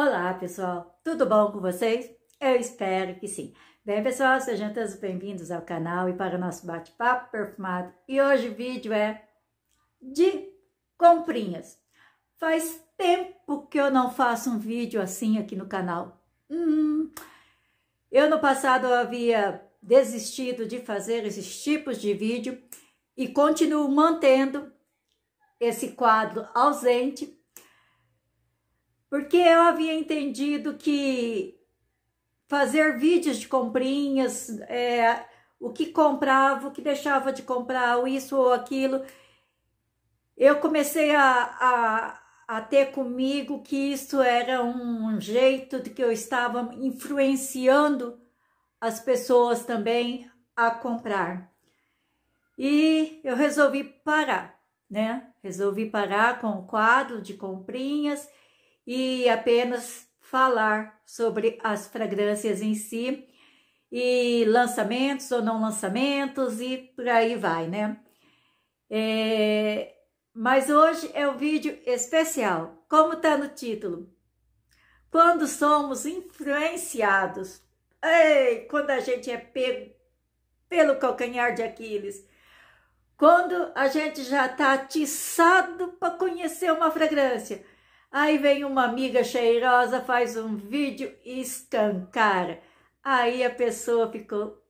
Olá, pessoal! Tudo bom com vocês? Eu espero que sim. Bem, pessoal, sejam todos bem-vindos ao canal e para o nosso bate-papo perfumado. E hoje o vídeo é de comprinhas. Faz tempo que eu não faço um vídeo assim aqui no canal. Hum, eu no passado havia desistido de fazer esses tipos de vídeo e continuo mantendo esse quadro ausente porque eu havia entendido que fazer vídeos de comprinhas, é, o que comprava, o que deixava de comprar, ou isso ou aquilo, eu comecei a, a, a ter comigo que isso era um jeito de que eu estava influenciando as pessoas também a comprar. E eu resolvi parar, né? Resolvi parar com o quadro de comprinhas e apenas falar sobre as fragrâncias em si e lançamentos ou não lançamentos e por aí vai, né? É, mas hoje é um vídeo especial, como está no título. Quando somos influenciados, ei, quando a gente é pego pelo calcanhar de Aquiles, quando a gente já está atiçado para conhecer uma fragrância Aí vem uma amiga cheirosa, faz um vídeo e escancara. Aí a pessoa ficou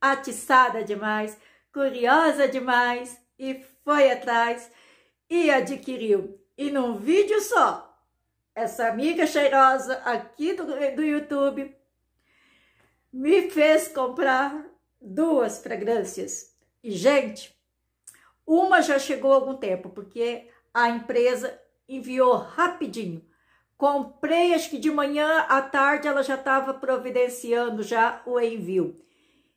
atiçada demais, curiosa demais e foi atrás e adquiriu. E num vídeo só, essa amiga cheirosa aqui do, do YouTube me fez comprar duas fragrâncias. E, gente, uma já chegou há algum tempo, porque a empresa enviou rapidinho. Comprei, acho que de manhã à tarde ela já estava providenciando já o envio.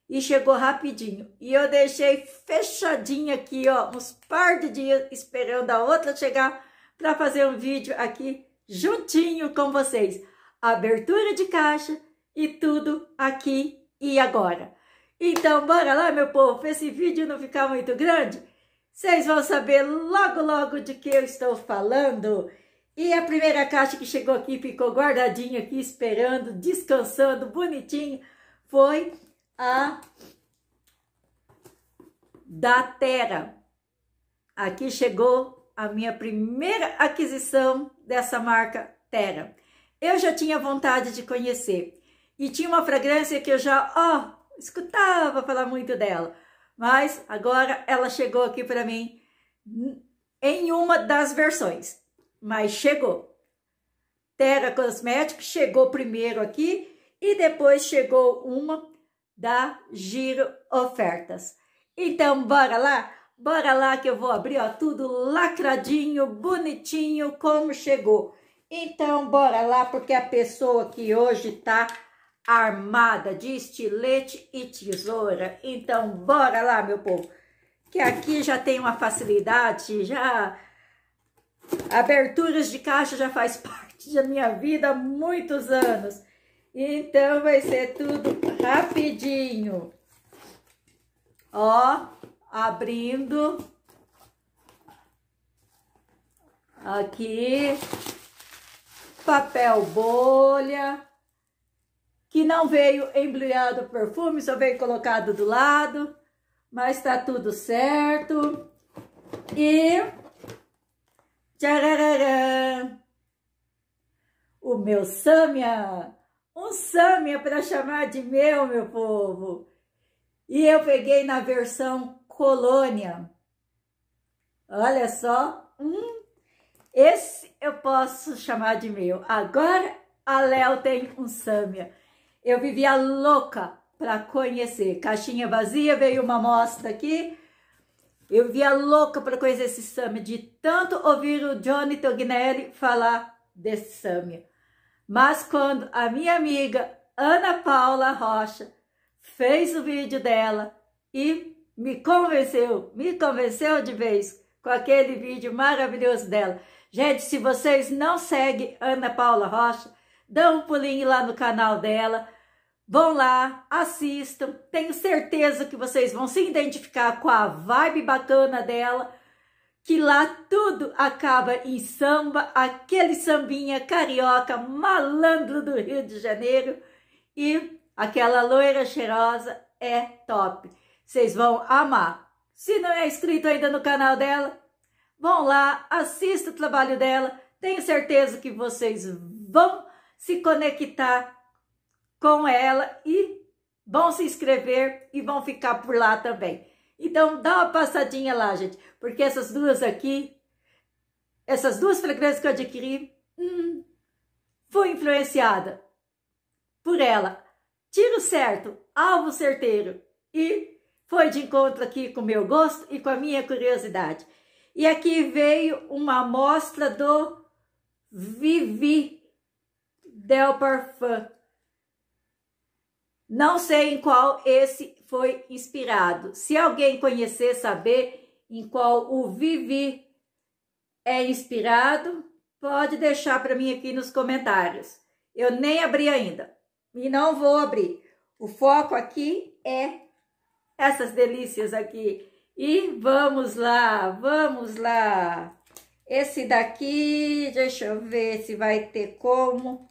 E chegou rapidinho. E eu deixei fechadinha aqui, ó, uns par de dias esperando a outra chegar para fazer um vídeo aqui juntinho com vocês. Abertura de caixa e tudo aqui e agora. Então, bora lá, meu povo, esse vídeo não ficar muito grande, vocês vão saber logo, logo de que eu estou falando. E a primeira caixa que chegou aqui, ficou guardadinha aqui, esperando, descansando, bonitinho, foi a da Terra. Aqui chegou a minha primeira aquisição dessa marca Terra. Eu já tinha vontade de conhecer. E tinha uma fragrância que eu já, ó, oh, escutava falar muito dela. Mas agora ela chegou aqui para mim em uma das versões, mas chegou. Terra Cosméticos chegou primeiro aqui e depois chegou uma da Giro Ofertas. Então, bora lá? Bora lá que eu vou abrir ó, tudo lacradinho, bonitinho, como chegou. Então, bora lá, porque a pessoa que hoje tá armada de estilete e tesoura. Então, bora lá, meu povo, que aqui já tem uma facilidade, já aberturas de caixa já faz parte da minha vida há muitos anos. Então, vai ser tudo rapidinho. Ó, abrindo. Aqui, papel bolha que não veio embrulhado perfume, só veio colocado do lado, mas tá tudo certo. E tchararã, o meu Samia, um Samia para chamar de meu, meu povo. E eu peguei na versão colônia. Olha só, hum, esse eu posso chamar de meu. Agora a Léo tem um Samia. Eu vivia louca para conhecer. Caixinha vazia, veio uma amostra aqui. Eu vivia louca para conhecer esse Summer, de tanto ouvir o Johnny Tognelli falar desse Summer. Mas quando a minha amiga Ana Paula Rocha fez o vídeo dela e me convenceu, me convenceu de vez com aquele vídeo maravilhoso dela. Gente, se vocês não seguem Ana Paula Rocha, dá um pulinho lá no canal dela. Vão lá, assistam. Tenho certeza que vocês vão se identificar com a vibe bacana dela, que lá tudo acaba em samba, aquele sambinha carioca malandro do Rio de Janeiro e aquela loira cheirosa é top. Vocês vão amar. Se não é inscrito ainda no canal dela, vão lá, assista o trabalho dela. Tenho certeza que vocês vão se conectar com ela e vão se inscrever e vão ficar por lá também. Então dá uma passadinha lá, gente, porque essas duas aqui, essas duas fragrâncias que eu adquiri, hum, fui influenciada por ela. Tiro certo, alvo certeiro e foi de encontro aqui com o meu gosto e com a minha curiosidade. E aqui veio uma amostra do Vivi Del Parfum. Não sei em qual esse foi inspirado. Se alguém conhecer, saber em qual o Vivi é inspirado, pode deixar para mim aqui nos comentários. Eu nem abri ainda e não vou abrir. O foco aqui é essas delícias aqui. E vamos lá, vamos lá. Esse daqui, deixa eu ver se vai ter como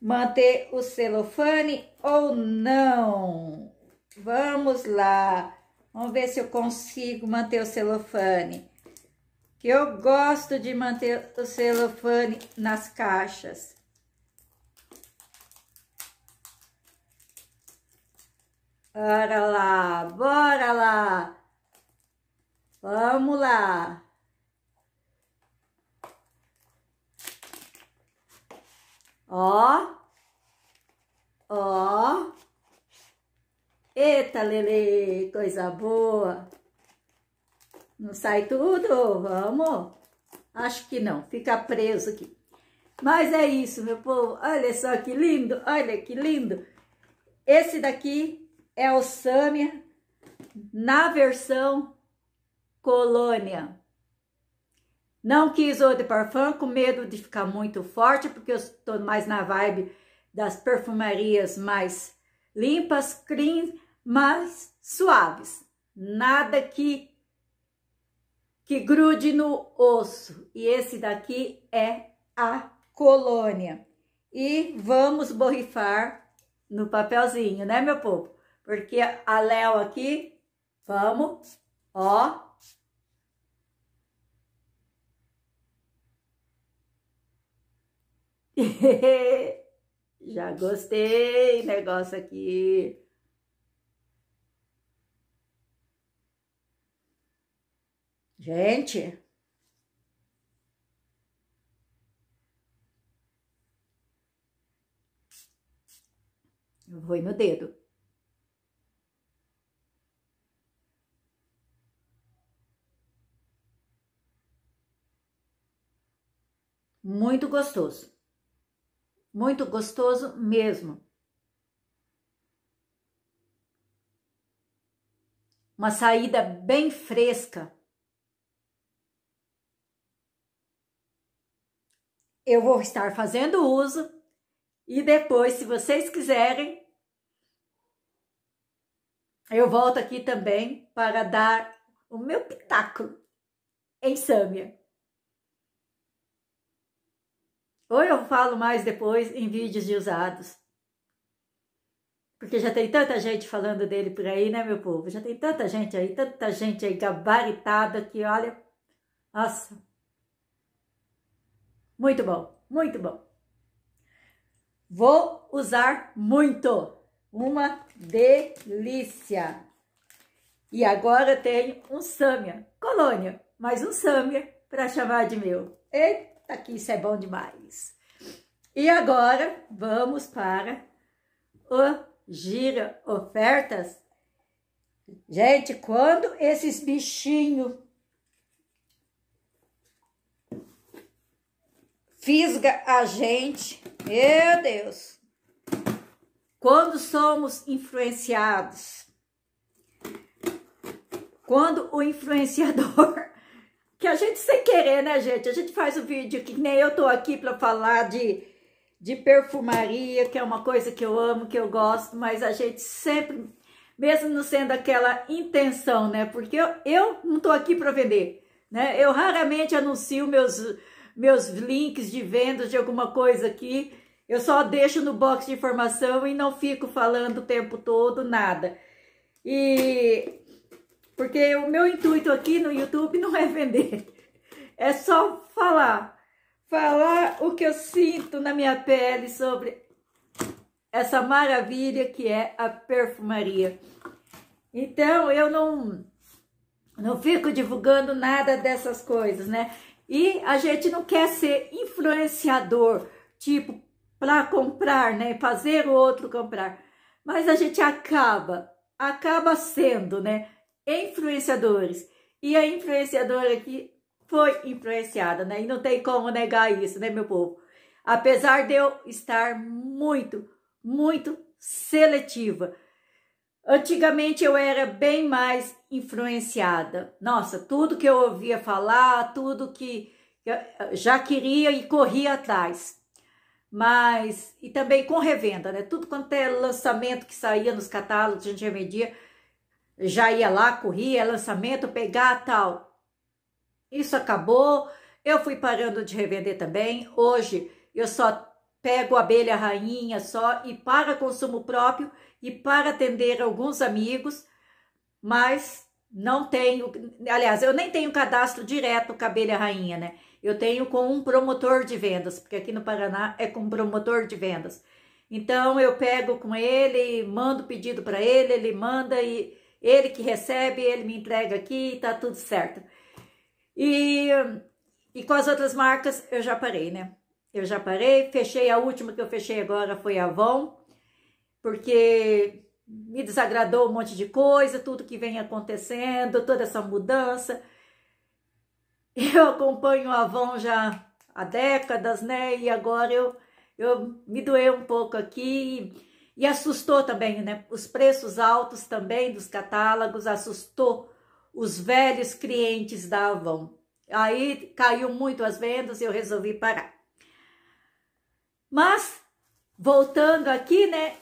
manter o celofane ou não? Vamos lá. Vamos ver se eu consigo manter o celofane. Que eu gosto de manter o celofane nas caixas. Bora lá, bora lá. Vamos lá. Ó. Ó. Eita, Lele, coisa boa. Não sai tudo? Vamos? Acho que não, fica preso aqui. Mas é isso, meu povo. Olha só que lindo, olha que lindo. Esse daqui é o Samia na versão colônia. Não quis o de parfum com medo de ficar muito forte, porque eu estou mais na vibe das perfumarias mais limpas, clean, mais suaves. Nada que que grude no osso. E esse daqui é a colônia. E vamos borrifar no papelzinho, né, meu povo? Porque a Léo aqui, vamos, ó, Já gostei negócio aqui. Gente. Eu vou no dedo. Muito gostoso. Muito gostoso mesmo. Uma saída bem fresca. Eu vou estar fazendo uso e depois, se vocês quiserem, eu volto aqui também para dar o meu pitáculo em Sâmia. Ou eu falo mais depois em vídeos de usados. Porque já tem tanta gente falando dele por aí, né, meu povo? Já tem tanta gente aí, tanta gente aí gabaritada que olha. Nossa. Muito bom, muito bom. Vou usar muito. Uma delícia. E agora tenho um Samia, colônia, mais um Samia para chamar de meu. Eita! tá aqui isso é bom demais! E agora vamos para o gira ofertas. Gente, quando esses bichinhos fisga a gente, meu Deus, quando somos influenciados, quando o influenciador que a gente sem querer, né, gente? A gente faz o um vídeo que nem eu tô aqui para falar de, de perfumaria, que é uma coisa que eu amo, que eu gosto, mas a gente sempre, mesmo não sendo aquela intenção, né? Porque eu, eu não tô aqui para vender, né? Eu raramente anuncio meus, meus links de vendas de alguma coisa aqui. Eu só deixo no box de informação e não fico falando o tempo todo nada. E porque o meu intuito aqui no YouTube não é vender, é só falar. Falar o que eu sinto na minha pele sobre essa maravilha que é a perfumaria. Então, eu não, não fico divulgando nada dessas coisas, né? E a gente não quer ser influenciador, tipo, para comprar, né? Fazer o outro comprar. Mas a gente acaba, acaba sendo, né? influenciadores. E a influenciadora aqui foi influenciada, né? E não tem como negar isso, né, meu povo? Apesar de eu estar muito, muito seletiva. Antigamente eu era bem mais influenciada. Nossa, tudo que eu ouvia falar, tudo que já queria e corria atrás. Mas, e também com revenda, né? Tudo quanto é lançamento que saía nos catálogos de revendia, já ia lá, corria, lançamento, pegar tal. Isso acabou, eu fui parando de revender também. Hoje eu só pego abelha rainha só e para consumo próprio e para atender alguns amigos, mas não tenho, aliás, eu nem tenho cadastro direto com a abelha rainha, né? Eu tenho com um promotor de vendas, porque aqui no Paraná é com promotor de vendas. Então eu pego com ele, mando pedido para ele, ele manda e ele que recebe, ele me entrega aqui tá tudo certo. E, e com as outras marcas eu já parei, né? Eu já parei, fechei, a última que eu fechei agora foi a Avon, porque me desagradou um monte de coisa, tudo que vem acontecendo, toda essa mudança. Eu acompanho a Avon já há décadas, né? E agora eu, eu me doei um pouco aqui e assustou também, né? Os preços altos também dos catálogos assustou os velhos clientes da Avon. Aí caiu muito as vendas e eu resolvi parar. Mas voltando aqui, né?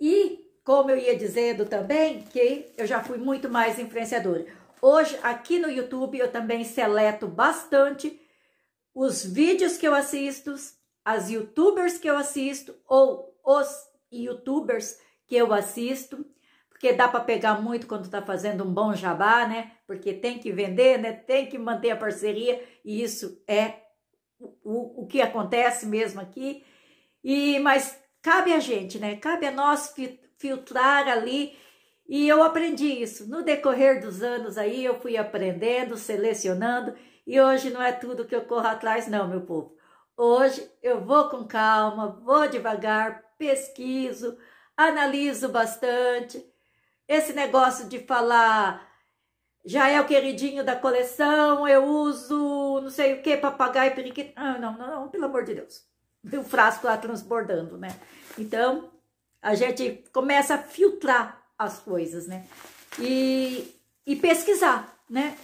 E como eu ia dizendo também que eu já fui muito mais influenciadora. Hoje aqui no YouTube eu também seleto bastante os vídeos que eu assisto, as youtubers que eu assisto ou os youtubers que eu assisto, porque dá para pegar muito quando está fazendo um bom jabá, né? Porque tem que vender, né? Tem que manter a parceria e isso é o, o que acontece mesmo aqui. E mas cabe a gente, né? Cabe a nós filtrar ali. E eu aprendi isso. No decorrer dos anos aí eu fui aprendendo, selecionando, e hoje não é tudo que eu corro atrás não, meu povo. Hoje eu vou com calma, vou devagar, pesquiso, analiso bastante. Esse negócio de falar já é o queridinho da coleção, eu uso não sei o que, papagaio, periquito. Ah, não, não, não, pelo amor de Deus. O frasco lá transbordando, né? Então, a gente começa a filtrar as coisas, né? E, e pesquisar, né?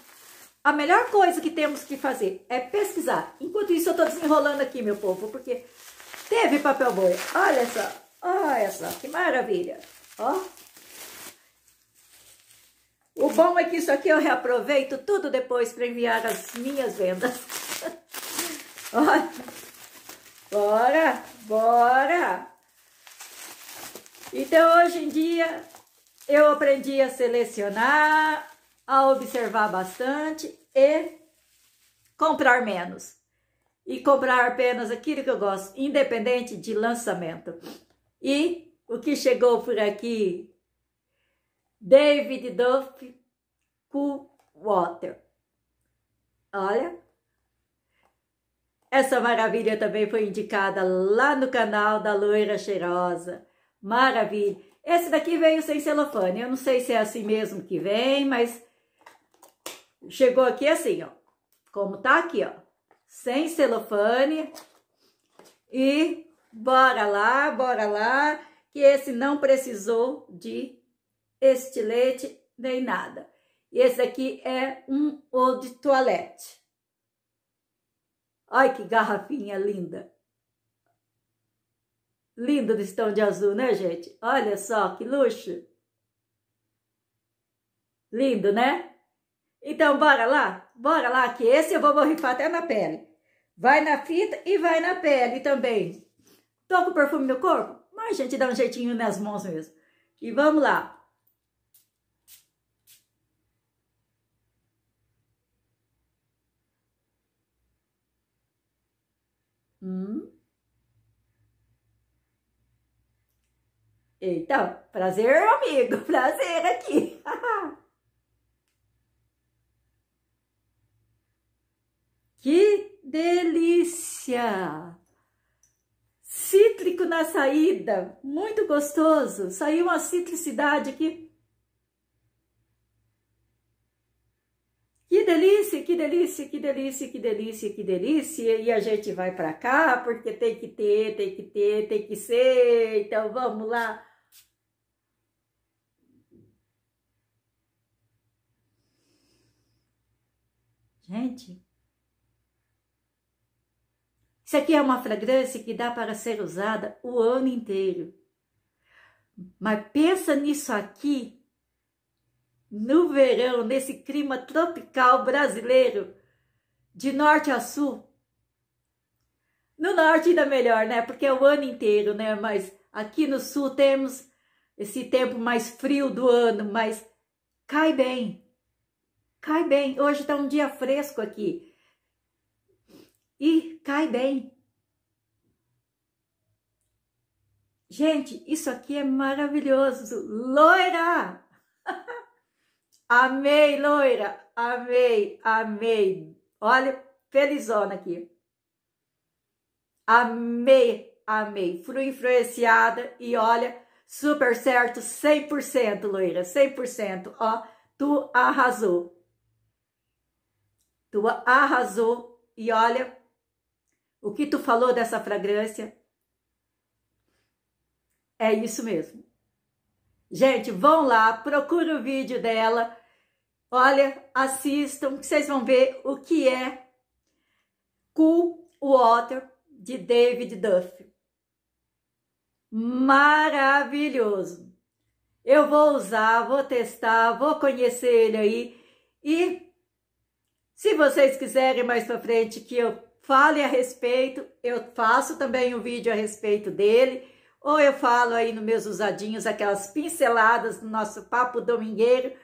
A melhor coisa que temos que fazer é pesquisar. Enquanto isso, eu tô desenrolando aqui, meu povo, porque Teve papel bolha. Olha só. Olha só. Que maravilha. Ó. O bom é que isso aqui eu reaproveito tudo depois para enviar as minhas vendas. Bora. Bora. Então, hoje em dia, eu aprendi a selecionar, a observar bastante e comprar menos e cobrar apenas aquilo que eu gosto, independente de lançamento. E o que chegou por aqui? David Duff Cool Water. Olha, essa maravilha também foi indicada lá no canal da Loira Cheirosa. Maravilha. Esse daqui veio sem celofane. Eu não sei se é assim mesmo que vem, mas chegou aqui assim, ó. Como tá aqui, ó sem celofane. E bora lá, bora lá, que esse não precisou de estilete nem nada. E esse aqui é um ou de toilette. Olha que garrafinha linda. Lindo listão de azul, né, gente? Olha só que luxo. Lindo, né? Então, bora lá? Bora lá, que esse eu vou borrifar até na pele. Vai na fita e vai na pele também. Tô com perfume no corpo? Mas a gente dá um jeitinho nas mãos mesmo. E vamos lá. Hum. Então, prazer, amigo. Prazer aqui. Que delícia! Cítrico na saída, muito gostoso. Saiu uma citricidade aqui. Que delícia, que delícia, que delícia, que delícia, que delícia. E a gente vai para cá porque tem que ter, tem que ter, tem que ser. Então vamos lá. Gente, isso aqui é uma fragrância que dá para ser usada o ano inteiro. Mas pensa nisso aqui, no verão, nesse clima tropical brasileiro, de norte a sul. No norte ainda melhor, né? Porque é o ano inteiro, né? Mas aqui no sul temos esse tempo mais frio do ano, mas cai bem. Cai bem. Hoje está um dia fresco aqui e cai bem. Gente, isso aqui é maravilhoso. Loira! amei, loira! Amei, amei. Olha, felizona aqui. Amei, amei. Fui influenciada e olha, super certo, 100%, loira, 100%. Ó, tu arrasou. Tu arrasou e olha, o que tu falou dessa fragrância? É isso mesmo. Gente, vão lá, procura o vídeo dela. Olha, assistam, que vocês vão ver o que é Cool Water de David Duff. Maravilhoso. Eu vou usar, vou testar, vou conhecer ele aí e se vocês quiserem mais para frente que eu fale a respeito. Eu faço também um vídeo a respeito dele. Ou eu falo aí nos meus usadinhos, aquelas pinceladas do nosso papo domingueiro.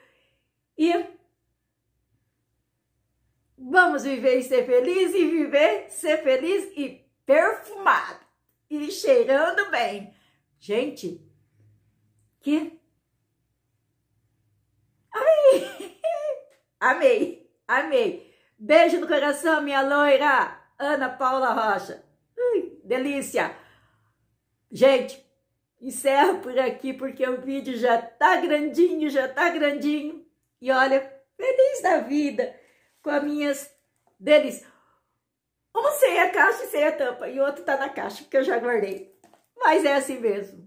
E vamos viver e ser feliz, e viver, ser feliz e perfumado, e cheirando bem. Gente, que... Ai! Amei, amei. Beijo no coração, minha loira! Ana Paula Rocha. Ui, delícia! Gente, encerro por aqui porque o vídeo já tá grandinho, já tá grandinho. E olha, feliz da vida com as minhas delícias. Um sem a caixa e sem a tampa, e outro tá na caixa, porque eu já guardei. Mas é assim mesmo.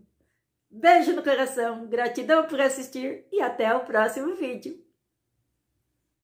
Beijo no coração, gratidão por assistir e até o próximo vídeo.